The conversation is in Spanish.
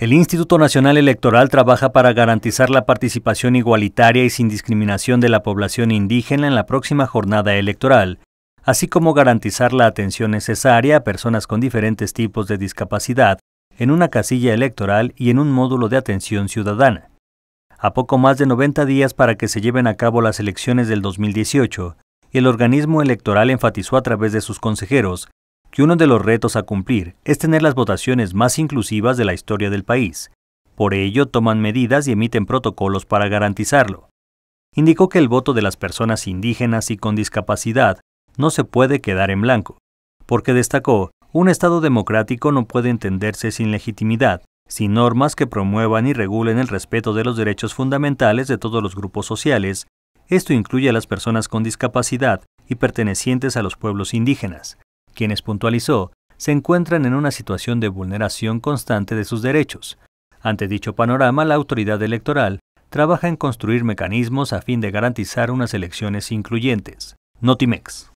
El Instituto Nacional Electoral trabaja para garantizar la participación igualitaria y sin discriminación de la población indígena en la próxima jornada electoral, así como garantizar la atención necesaria a personas con diferentes tipos de discapacidad en una casilla electoral y en un módulo de atención ciudadana. A poco más de 90 días para que se lleven a cabo las elecciones del 2018, el organismo electoral enfatizó a través de sus consejeros que uno de los retos a cumplir es tener las votaciones más inclusivas de la historia del país. Por ello, toman medidas y emiten protocolos para garantizarlo. Indicó que el voto de las personas indígenas y con discapacidad no se puede quedar en blanco, porque destacó, un Estado democrático no puede entenderse sin legitimidad, sin normas que promuevan y regulen el respeto de los derechos fundamentales de todos los grupos sociales, esto incluye a las personas con discapacidad y pertenecientes a los pueblos indígenas quienes puntualizó, se encuentran en una situación de vulneración constante de sus derechos. Ante dicho panorama, la autoridad electoral trabaja en construir mecanismos a fin de garantizar unas elecciones incluyentes. Notimex.